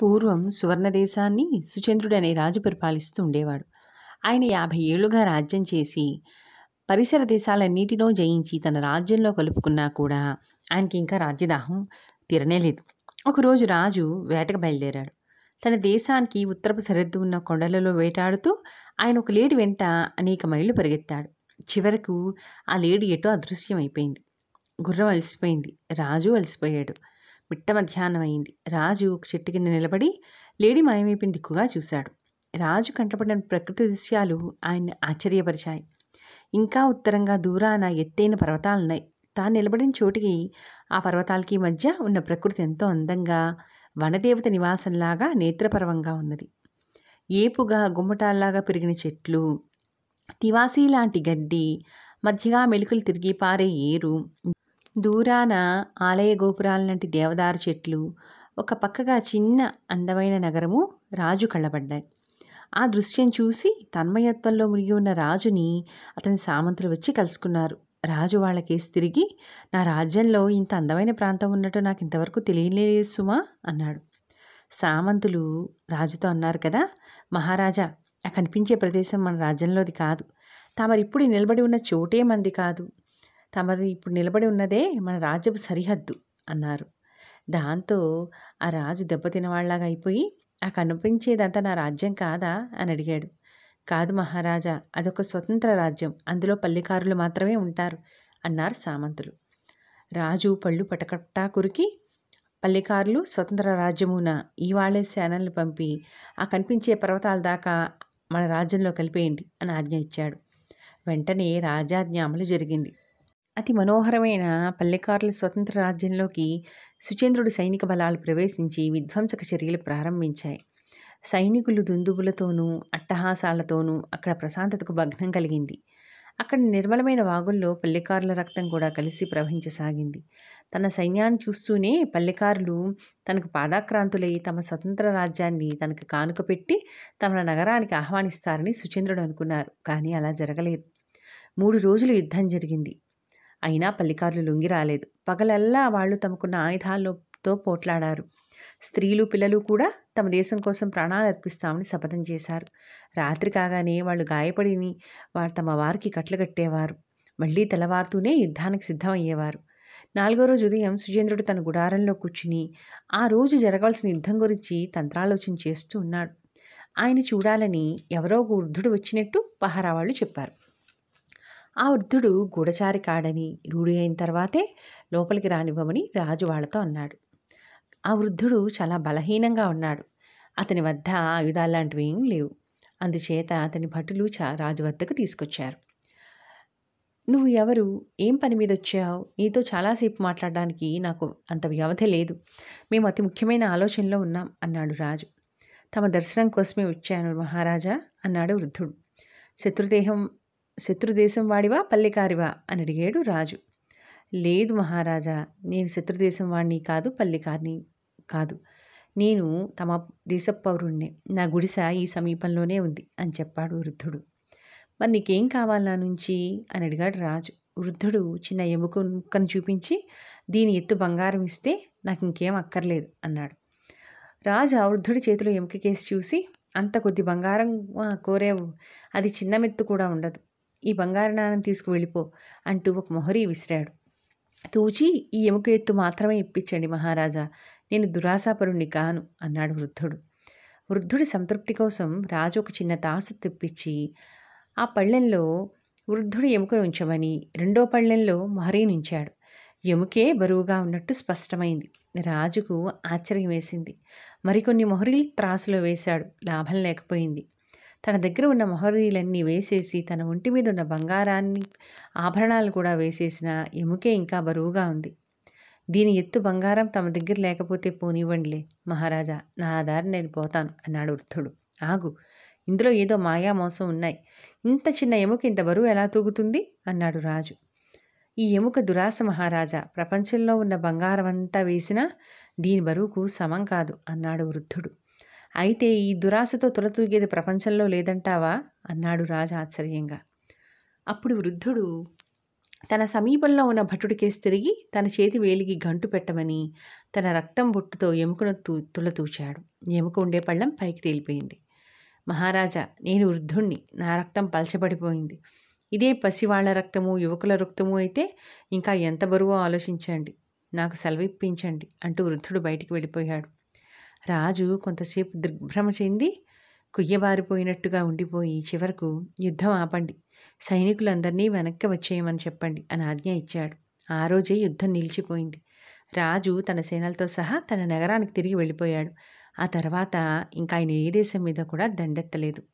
పూర్వం సువర్ణదేశాన్ని సుచంద్రుడనే రాజు పరిపాలిస్తూ ఉండేవాడు ఆయన యాభై ఏళ్లుగా రాజ్యం చేసి పరిసర దేశాలన్నిటినో జయించి తన రాజ్యంలో కలుపుకున్నా కూడా ఆయనకి ఇంకా రాజ్యదాహం తీరనేలేదు ఒకరోజు రాజు వేటకు బయలుదేరాడు తన దేశానికి ఉత్తరపు సరిహద్దు ఉన్న కొండలలో వేటాడుతూ ఆయన ఒక లేడి వెంట అనేక మైళ్ళు పరిగెత్తాడు చివరకు ఆ లేడి ఎటో అదృశ్యమైపోయింది గుర్రం అలసిపోయింది రాజు అలసిపోయాడు మిట్ట మధ్యాహ్నం అయింది రాజు ఒక చెట్టు కింద నిలబడి లేడీ మాయమైపోయిన దిక్కుగా చూశాడు రాజు కంటపడిన ప్రకృతి దృశ్యాలు ఆయన్ని ఆశ్చర్యపరిచాయి ఇంకా ఉత్తరంగా దూరాన ఎత్తైన పర్వతాలున్నాయి తాను నిలబడిన చోటికి ఆ పర్వతాలకి మధ్య ఉన్న ప్రకృతి ఎంతో అందంగా వనదేవత నివాసంలాగా నేత్రపర్వంగా ఉన్నది ఏపుగా గుమ్మటాల్లాగా పెరిగిన చెట్లు తివాసీ లాంటి గడ్డి మధ్యగా మెలుకలు తిరిగి పారే ఏరు దూరాన ఆలయ గోపురాల లాంటి దేవదారు చెట్లు ఒక పక్కగా చిన్న అందమైన నగరము రాజు కళ్ళబడ్డాయి ఆ దృశ్యం చూసి తన్మయత్వంలో మునిగి ఉన్న రాజుని అతని సామంతులు వచ్చి కలుసుకున్నారు రాజు వాళ్ళకేసి తిరిగి నా రాజ్యంలో ఇంత అందమైన ప్రాంతం ఉన్నట్టు నాకు ఇంతవరకు తెలియలేదు సుమా అన్నాడు సామంతులు రాజుతో అన్నారు కదా మహారాజా కనిపించే ప్రదేశం మన రాజ్యంలోది కాదు తామరిప్పుడు నిలబడి ఉన్న చోటే మంది కాదు తమరు ఇప్పుడు నిలబడి ఉన్నదే మన రాజ్యపు సరిహద్దు అన్నారు దాంతో ఆ రాజు దెబ్బతినవాళ్లాగా అయిపోయి ఆ కనిపించేదంతా నా రాజ్యం కాదా అని అడిగాడు కాదు మహారాజా అదొక స్వతంత్ర రాజ్యం అందులో పల్లెకారులు మాత్రమే ఉంటారు అన్నారు సామంతులు రాజు పళ్ళు పటకట్టా కురికి పల్లెకారులు స్వతంత్ర రాజ్యమున ఈవాళ్లే సేనల్ని పంపి ఆ కనిపించే పర్వతాల దాకా మన రాజ్యంలో కలిపేయండి అని ఆజ్ఞ ఇచ్చాడు వెంటనే రాజాజ్ఞ అమలు జరిగింది అతి మనోహరమైన పల్లెకారుల స్వతంత్ర రాజ్యంలోకి సుచేంద్రుడి సైనిక బలాలు ప్రవేశించి విధ్వంసక చర్యలు ప్రారంభించాయి సైనికులు దుందుబులతోనూ అట్టహాసాలతోనూ అక్కడ ప్రశాంతతకు భగ్నం కలిగింది అక్కడ నిర్మలమైన వాగుల్లో పల్లెకారుల రక్తం కూడా కలిసి ప్రవహించసాగింది తన సైన్యాన్ని చూస్తూనే పల్లెకారులు తనకు పాదాక్రాంతులై తమ స్వతంత్ర రాజ్యాన్ని తనకు కానుక పెట్టి తమ నగరానికి ఆహ్వానిస్తారని సుచంద్రుడు అనుకున్నారు కానీ అలా జరగలేదు మూడు రోజులు యుద్ధం జరిగింది అయినా పల్లికారులు లొంగి రాలేదు పగలల్లా వాళ్ళు తమకున్న ఆయుధాలతో పోట్లాడారు స్త్రీలు పిల్లలు కూడా తమ దేశం కోసం ప్రాణాలు అర్పిస్తామని శపథం చేశారు రాత్రి కాగానే వాళ్ళు గాయపడిని వారు తమ వారికి కట్లు కట్టేవారు మళ్ళీ తెల్లవారుతూనే యుద్ధానికి సిద్ధమయ్యేవారు నాలుగో రోజు ఉదయం సుజేంద్రుడు తన గుడారంలో కూర్చుని ఆ రోజు జరగాల్సిన యుద్ధం గురించి తంత్రాలోచన చేస్తూ ఉన్నాడు ఆయన చూడాలని ఎవరో వృద్ధుడు వచ్చినట్టు వాళ్ళు చెప్పారు ఆ వృద్ధుడు గూఢచారి కాడని రూఢి అయిన తర్వాతే లోపలికి రానివ్వమని రాజు వాళ్ళతో అన్నాడు ఆ వృద్ధుడు చాలా బలహీనంగా ఉన్నాడు అతని వద్ద ఆయుధాలు లాంటివి ఏం లేవు అందుచేత అతని భటులు రాజు వద్దకు తీసుకొచ్చారు నువ్వు ఎవరు ఏం పని మీద వచ్చావు నీతో చాలాసేపు మాట్లాడడానికి నాకు అంత వ్యవధి లేదు మేము అతి ముఖ్యమైన ఆలోచనలో ఉన్నాం అన్నాడు రాజు తమ దర్శనం కోసమే వచ్చాను మహారాజా అన్నాడు వృద్ధుడు శత్రుదేహం శత్రుదేశం వాడివా పల్లెకారివా అని అడిగాడు రాజు లేదు మహారాజా నేను శత్రుదేశం వాడిని కాదు పల్లెకారిని కాదు నేను తమ దేశ పౌరుణ్ణే నా గుడిస ఈ సమీపంలోనే ఉంది అని చెప్పాడు వృద్ధుడు మరి నీకేం కావాలా నుంచి అని అడిగాడు రాజు వృద్ధుడు చిన్న ఎముక ముక్కను చూపించి దీని ఎత్తు బంగారం ఇస్తే నాకు ఇంకేం అక్కర్లేదు అన్నాడు రాజు ఆ వృద్ధుడి చేతిలో ఎముక కేసి చూసి అంత కొద్ది బంగారం కోరేవు అది చిన్న మెత్తు కూడా ఉండదు ఈ బంగారు తీసుకు తీసుకువెళ్ళిపో అంటూ ఒక మొహరీ విసిరాడు తూచి ఈ ఎముక ఎత్తు మాత్రమే ఇప్పించండి మహారాజా నేను దురాశాపరుణ్ణి కాను అన్నాడు వృద్ధుడు వృద్ధుడి సంతృప్తి కోసం రాజు ఒక చిన్న తాసు తెప్పించి ఆ పళ్ళెంలో వృద్ధుడి ఎముకను ఉంచమని రెండో పళ్ళెంలో ఉంచాడు ఎముకే బరువుగా ఉన్నట్టు స్పష్టమైంది రాజుకు ఆశ్చర్యం వేసింది మరికొన్ని మొహరీలు త్రాసులో వేశాడు లాభం లేకపోయింది తన దగ్గర ఉన్న మొహరీలన్నీ వేసేసి తన ఒంటి మీద ఉన్న బంగారాన్ని ఆభరణాలు కూడా వేసేసిన ఎముకే ఇంకా బరువుగా ఉంది దీని ఎత్తు బంగారం తమ దగ్గర లేకపోతే పోనివ్వండిలే మహారాజా నా దారి నేను పోతాను అన్నాడు వృద్ధుడు ఆగు ఇందులో ఏదో మాయా మోసం ఉన్నాయి ఇంత చిన్న ఎముక ఇంత బరువు ఎలా తూగుతుంది అన్నాడు రాజు ఈ ఎముక దురాస మహారాజా ప్రపంచంలో ఉన్న బంగారం అంతా వేసినా దీని బరువుకు సమం కాదు అన్నాడు వృద్ధుడు అయితే ఈ దురాశతో తులతూగేది ప్రపంచంలో లేదంటావా అన్నాడు రాజు ఆశ్చర్యంగా అప్పుడు వృద్ధుడు తన సమీపంలో ఉన్న భటుడికేసి తిరిగి తన చేతి వేలికి గంటు పెట్టమని తన రక్తం బొట్టుతో ఎముకను తూ తులతూచాడు ఎముక ఉండే పళ్ళం పైకి తేలిపోయింది మహారాజా నేను వృద్ధుణ్ణి నా రక్తం పలచబడిపోయింది ఇదే పసివాళ్ల రక్తము యువకుల రక్తము అయితే ఇంకా ఎంత బరువో ఆలోచించండి నాకు సెలవిప్పించండి అంటూ వృద్ధుడు బయటికి వెళ్ళిపోయాడు రాజు కొంతసేపు దిగ్భ్రమ చెంది కుయ్యబారిపోయినట్టుగా ఉండిపోయి చివరకు యుద్ధం ఆపండి సైనికులందరినీ వెనక్కి వచ్చేయమని చెప్పండి అని ఆజ్ఞ ఇచ్చాడు ఆ రోజే యుద్ధం నిలిచిపోయింది రాజు తన సేనలతో సహా తన నగరానికి తిరిగి వెళ్ళిపోయాడు ఆ తర్వాత ఇంకా ఆయన ఏ దేశం మీద కూడా దండెత్తలేదు